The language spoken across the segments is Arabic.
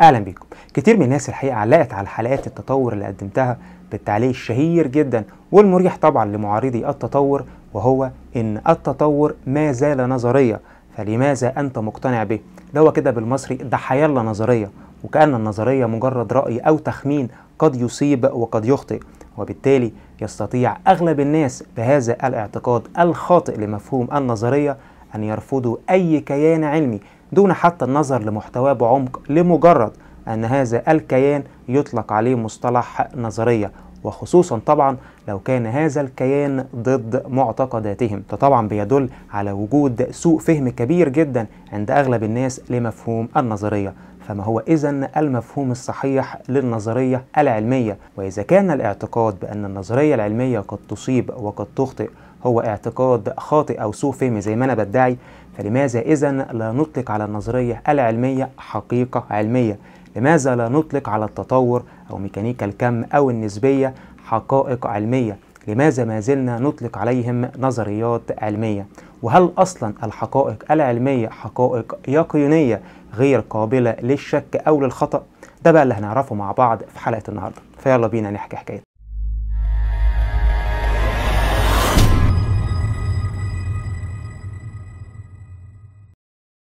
اهلا بيكم كتير من الناس الحقيقه علقت على حلقات التطور اللي قدمتها بالتعليق الشهير جدا والمريح طبعا لمعارضي التطور وهو ان التطور ما زال نظريه فلماذا انت مقتنع به ده هو كده بالمصري ده حيالله نظريه وكأن النظرية مجرد رأي أو تخمين قد يصيب وقد يخطئ وبالتالي يستطيع أغلب الناس بهذا الاعتقاد الخاطئ لمفهوم النظرية أن يرفضوا أي كيان علمي دون حتى النظر لمحتواه بعمق لمجرد أن هذا الكيان يطلق عليه مصطلح نظرية وخصوصا طبعا لو كان هذا الكيان ضد معتقداتهم ده طبعا بيدل على وجود سوء فهم كبير جدا عند أغلب الناس لمفهوم النظرية فما هو إذا المفهوم الصحيح للنظرية العلمية وإذا كان الاعتقاد بأن النظرية العلمية قد تصيب وقد تخطئ هو اعتقاد خاطئ أو سوء فهم زي ما أنا بدعي فلماذا إذا لا نطلق على النظرية العلمية حقيقة علمية لماذا لا نطلق على التطور أو ميكانيكا الكم أو النسبية حقائق علمية لماذا ما زلنا نطلق عليهم نظريات علمية وهل أصلا الحقائق العلمية حقائق يقينية غير قابلة للشك أو للخطأ؟ ده بقى اللي هنعرفه مع بعض في حلقة النهاردة فيلا بينا نحكي حكاية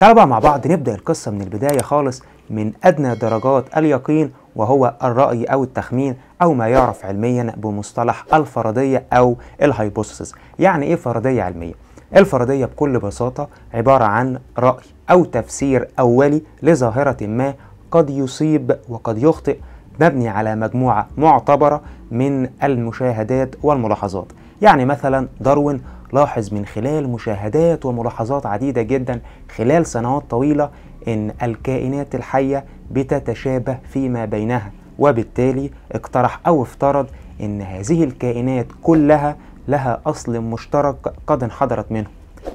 تعالوا بقى مع بعض نبدأ القصة من البداية خالص من أدنى درجات اليقين وهو الرأي أو التخمين أو ما يعرف علميا بمصطلح الفرضية أو الهايبوثيسز يعني إيه فرضية علمية؟ الفرضية بكل بساطة عبارة عن رأي أو تفسير أولي لظاهرة ما قد يصيب وقد يخطئ مبني على مجموعة معتبرة من المشاهدات والملاحظات يعني مثلا داروين لاحظ من خلال مشاهدات وملاحظات عديدة جدا خلال سنوات طويلة إن الكائنات الحية بتتشابه فيما بينها وبالتالي اقترح أو افترض إن هذه الكائنات كلها لها أصل مشترك قد انحدرت منه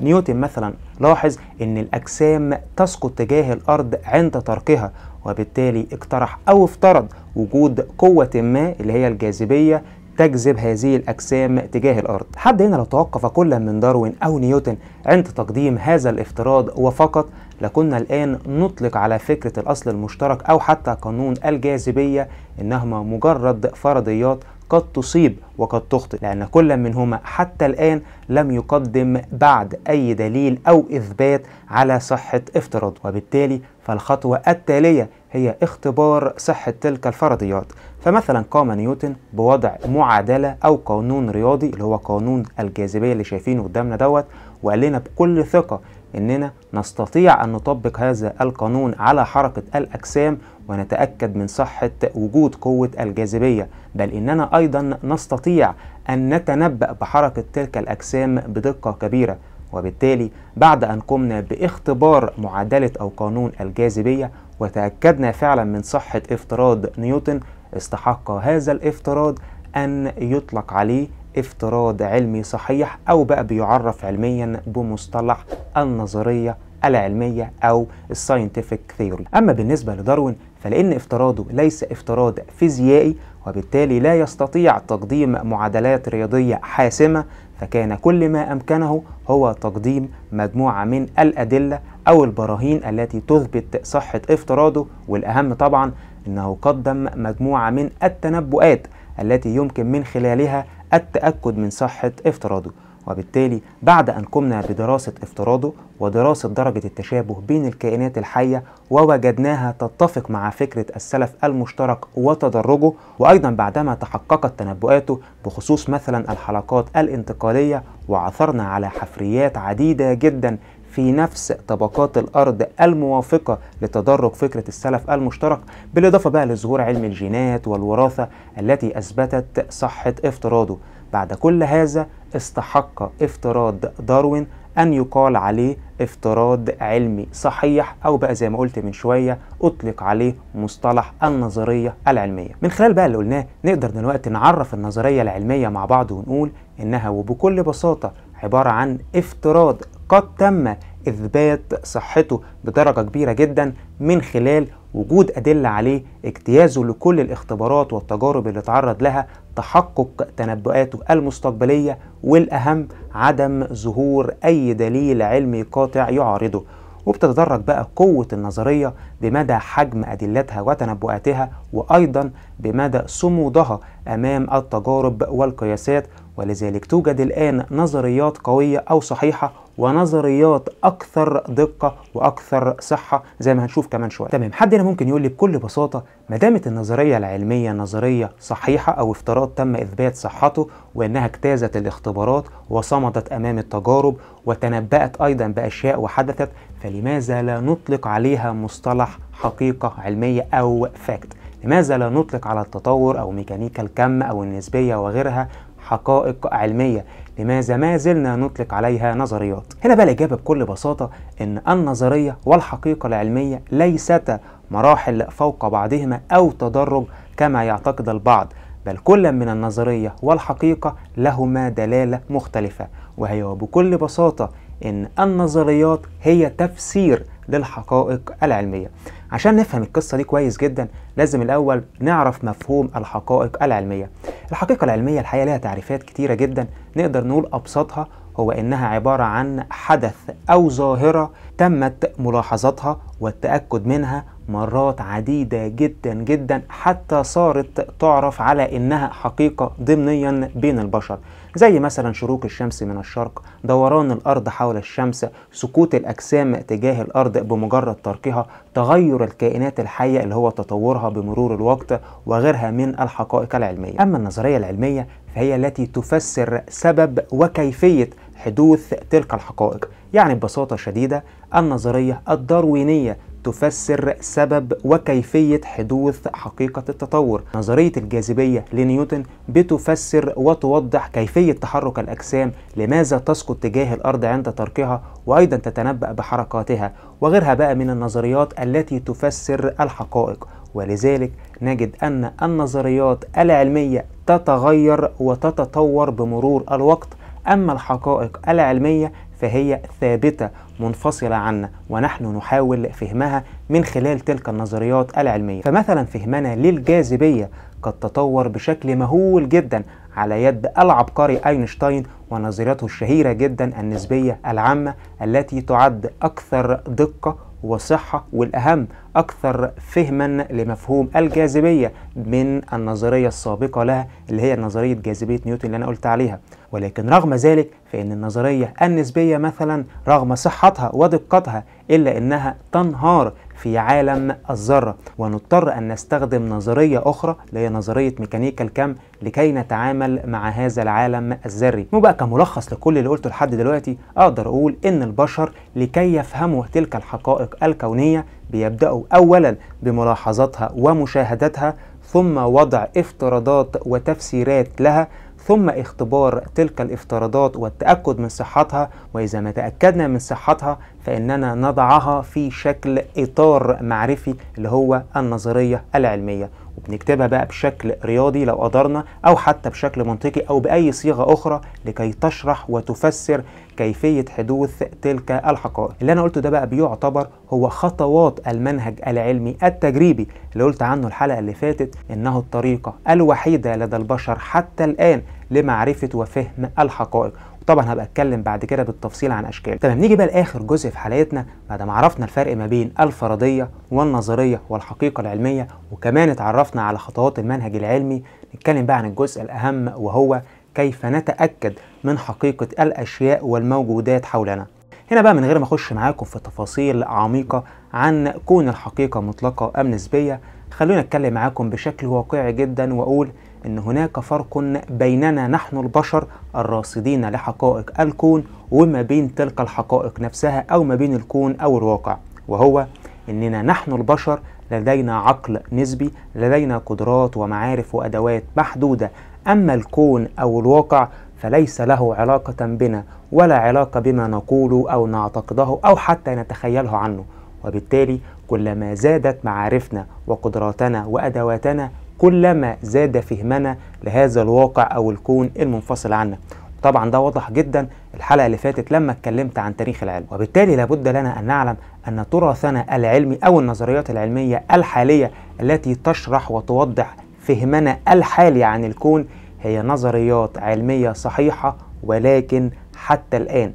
نيوتن مثلا لاحظ ان الاجسام تسقط تجاه الارض عند طرقها وبالتالي اقترح او افترض وجود قوه ما اللي هي الجاذبيه تجذب هذه الاجسام تجاه الارض حد هنا لو توقف كل من داروين او نيوتن عند تقديم هذا الافتراض وفقط لكنا الان نطلق على فكره الاصل المشترك او حتى قانون الجاذبيه انهما مجرد فرضيات قد تصيب وقد تخطئ لأن كل منهما حتى الآن لم يقدم بعد أي دليل أو إثبات على صحة افتراض وبالتالي فالخطوة التالية هي اختبار صحة تلك الفرضيات فمثلا قام نيوتن بوضع معادلة أو قانون رياضي اللي هو قانون الجاذبية اللي شايفينه قدامنا دوت وقال لنا بكل ثقة إننا نستطيع أن نطبق هذا القانون على حركة الأجسام ونتأكد من صحة وجود قوة الجاذبية بل إننا أيضا نستطيع أن نتنبأ بحركة تلك الأجسام بدقة كبيرة وبالتالي بعد أن قمنا باختبار معادلة أو قانون الجاذبية وتأكدنا فعلا من صحة افتراض نيوتن استحق هذا الافتراض أن يطلق عليه افتراض علمي صحيح أو بقى بيعرف علميا بمصطلح النظرية العلمية أو الساينتفك ثيوري أما بالنسبة لداروين فلأن افتراضه ليس افتراض فيزيائي وبالتالي لا يستطيع تقديم معادلات رياضية حاسمة فكان كل ما أمكنه هو تقديم مجموعة من الأدلة أو البراهين التي تثبت صحة افتراضه والأهم طبعا أنه قدم مجموعة من التنبؤات التي يمكن من خلالها التأكد من صحة افتراضه وبالتالي بعد أن قمنا بدراسة افتراضه ودراسة درجة التشابه بين الكائنات الحية ووجدناها تتفق مع فكرة السلف المشترك وتدرجه وأيضا بعدما تحققت تنبؤاته بخصوص مثلا الحلقات الانتقالية وعثرنا على حفريات عديدة جدا في نفس طبقات الأرض الموافقة لتدرج فكرة السلف المشترك بالإضافة بقى لظهور علم الجينات والوراثة التي أثبتت صحة افتراضه بعد كل هذا استحق افتراض داروين أن يقال عليه افتراض علمي صحيح أو بقى زي ما قلت من شوية أطلق عليه مصطلح النظرية العلمية من خلال بقى اللي قلناه نقدر دلوقتي نعرف النظرية العلمية مع بعض ونقول إنها وبكل بساطة عبارة عن افتراض قد تم إثبات صحته بدرجة كبيرة جدا من خلال وجود أدلة عليه اجتيازه لكل الاختبارات والتجارب اللي اتعرض لها تحقق تنبؤاته المستقبلية والأهم عدم ظهور أي دليل علمي قاطع يعارضه وبتتدرج بقى قوة النظرية بمدى حجم أدلتها وتنبؤاتها وأيضا بمدى صمودها أمام التجارب والقياسات ولذلك توجد الآن نظريات قوية أو صحيحة ونظريات اكثر دقه واكثر صحه زي ما هنشوف كمان شويه تمام حد هنا ممكن يقول لي بكل بساطه ما دامت النظريه العلميه نظريه صحيحه او افتراض تم اثبات صحته وانها اجتازت الاختبارات وصمدت امام التجارب وتنبأت ايضا باشياء وحدثت فلماذا لا نطلق عليها مصطلح حقيقه علميه او فاكت لماذا لا نطلق على التطور او ميكانيكا الكم او النسبيه وغيرها حقائق علمية لماذا ما زلنا نطلق عليها نظريات هنا بقى الإجابة بكل بساطة إن النظرية والحقيقة العلمية ليستا مراحل فوق بعضهما أو تدرج كما يعتقد البعض بل كل من النظرية والحقيقة لهما دلالة مختلفة وهي بكل بساطة إن النظريات هي تفسير للحقائق العلمية عشان نفهم القصة دي كويس جدا لازم الأول نعرف مفهوم الحقائق العلمية الحقيقة العلمية الحقيقة لها تعريفات كتيرة جدا نقدر نقول أبسطها هو إنها عبارة عن حدث أو ظاهرة تمت ملاحظتها والتأكد منها مرات عديدة جدا جدا حتى صارت تعرف على إنها حقيقة ضمنيا بين البشر زي مثلا شروق الشمس من الشرق دوران الأرض حول الشمس سقوط الأجسام تجاه الأرض بمجرد تركها تغير الكائنات الحية اللي هو تطورها بمرور الوقت وغيرها من الحقائق العلمية أما النظرية العلمية فهي التي تفسر سبب وكيفية حدوث تلك الحقائق يعني ببساطة شديدة النظرية الداروينية تفسر سبب وكيفية حدوث حقيقة التطور نظرية الجاذبية لنيوتن بتفسر وتوضح كيفية تحرك الأجسام لماذا تسقط تجاه الأرض عند تركها وأيضا تتنبأ بحركاتها وغيرها بقى من النظريات التي تفسر الحقائق ولذلك نجد أن النظريات العلمية تتغير وتتطور بمرور الوقت أما الحقائق العلمية فهي ثابتة منفصلة عنا ونحن نحاول فهمها من خلال تلك النظريات العلمية فمثلا فهمنا للجاذبية قد تطور بشكل مهول جدا على يد العبقري أينشتاين ونظريته الشهيرة جدا النسبية العامة التي تعد أكثر دقة وصحة والأهم أكثر فهما لمفهوم الجاذبية من النظرية السابقة لها اللي هي نظرية جاذبية نيوتن اللي أنا قلت عليها ولكن رغم ذلك فإن النظرية النسبية مثلا رغم صحتها ودقتها إلا إنها تنهار في عالم الذرة ونضطر أن نستخدم نظرية أخرى اللي هي نظرية ميكانيكا الكم لكي نتعامل مع هذا العالم الذري وبقى كملخص لكل اللي قلته لحد دلوقتي أقدر أقول إن البشر لكي يفهموا تلك الحقائق الكونية بيبدأوا أولا بملاحظتها ومشاهدتها ثم وضع افتراضات وتفسيرات لها ثم اختبار تلك الافتراضات والتأكد من صحتها وإذا ما تأكدنا من صحتها فإننا نضعها في شكل إطار معرفي اللي هو النظرية العلمية وبنكتبها بقى بشكل رياضي لو قدرنا أو حتى بشكل منطقي أو بأي صيغة أخرى لكي تشرح وتفسر كيفية حدوث تلك الحقائق اللي أنا قلته ده بقى بيعتبر هو خطوات المنهج العلمي التجريبي اللي قلت عنه الحلقة اللي فاتت إنه الطريقة الوحيدة لدى البشر حتى الآن لمعرفة وفهم الحقائق طبعا هبقى اتكلم بعد كده بالتفصيل عن اشكال تمام نيجي بقى لاخر جزء في حلقتنا بعد ما عرفنا الفرق ما بين الفرضيه والنظريه والحقيقه العلميه وكمان اتعرفنا على خطوات المنهج العلمي نتكلم بقى عن الجزء الاهم وهو كيف نتاكد من حقيقة الأشياء والموجودات حولنا هنا بقى من غير ما اخش معاكم في تفاصيل عميقه عن كون الحقيقه مطلقه ام نسبيه خلونا اتكلم معاكم بشكل واقعي جدا واقول ان هناك فرق بيننا نحن البشر الراصدين لحقائق الكون وما بين تلك الحقائق نفسها او ما بين الكون او الواقع وهو اننا نحن البشر لدينا عقل نسبي لدينا قدرات ومعارف وادوات محدوده اما الكون او الواقع فليس له علاقة بنا ولا علاقة بما نقوله أو نعتقده أو حتى نتخيله عنه وبالتالي كلما زادت معارفنا وقدراتنا وأدواتنا كلما زاد فهمنا لهذا الواقع أو الكون المنفصل عنا طبعا ده واضح جدا الحلقه اللي فاتت لما اتكلمت عن تاريخ العلم وبالتالي لابد لنا ان نعلم ان تراثنا العلمي او النظريات العلميه الحاليه التي تشرح وتوضح فهمنا الحالي عن الكون هي نظريات علمية صحيحة ولكن حتى الآن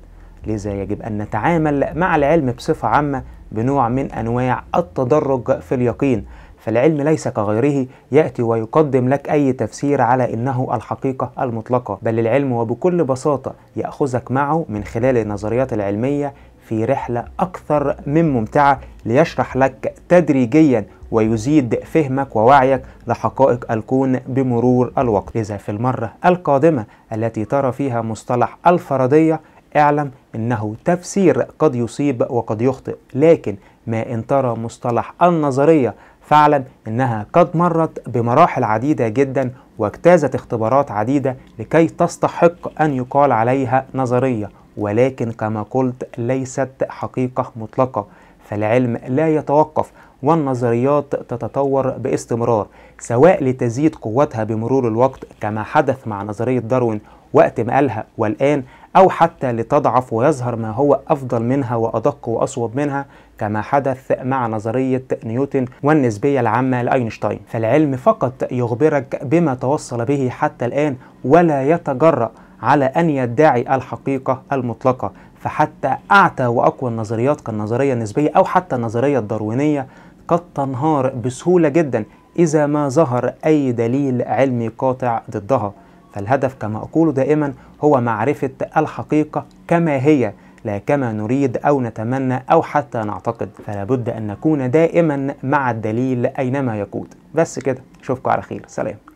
لذا يجب أن نتعامل مع العلم بصفة عامة بنوع من أنواع التدرج في اليقين فالعلم ليس كغيره يأتي ويقدم لك أي تفسير على إنه الحقيقة المطلقة بل العلم وبكل بساطة يأخذك معه من خلال النظريات العلمية في رحلة أكثر من ممتعة ليشرح لك تدريجيا ويزيد فهمك ووعيك لحقائق الكون بمرور الوقت إذا في المرة القادمة التي ترى فيها مصطلح الفرضية اعلم أنه تفسير قد يصيب وقد يخطئ لكن ما إن ترى مصطلح النظرية فاعلم أنها قد مرت بمراحل عديدة جدا واجتازت اختبارات عديدة لكي تستحق أن يقال عليها نظرية ولكن كما قلت ليست حقيقة مطلقة فالعلم لا يتوقف والنظريات تتطور باستمرار سواء لتزيد قوتها بمرور الوقت كما حدث مع نظرية داروين وقت ما قالها والآن أو حتى لتضعف ويظهر ما هو أفضل منها وأدق وأصوب منها كما حدث مع نظرية نيوتن والنسبية العامة لأينشتاين فالعلم فقط يخبرك بما توصل به حتى الآن ولا يتجرأ على أن يدعي الحقيقة المطلقة فحتى أعتى وأقوى النظريات كالنظرية النسبية أو حتى النظرية الداروينية قد تنهار بسهولة جدا إذا ما ظهر أي دليل علمي قاطع ضدها فالهدف كما أقول دائما هو معرفة الحقيقة كما هي لا كما نريد أو نتمنى أو حتى نعتقد فلا بد أن نكون دائما مع الدليل أينما يقود بس كده أشوفكم على خير سلام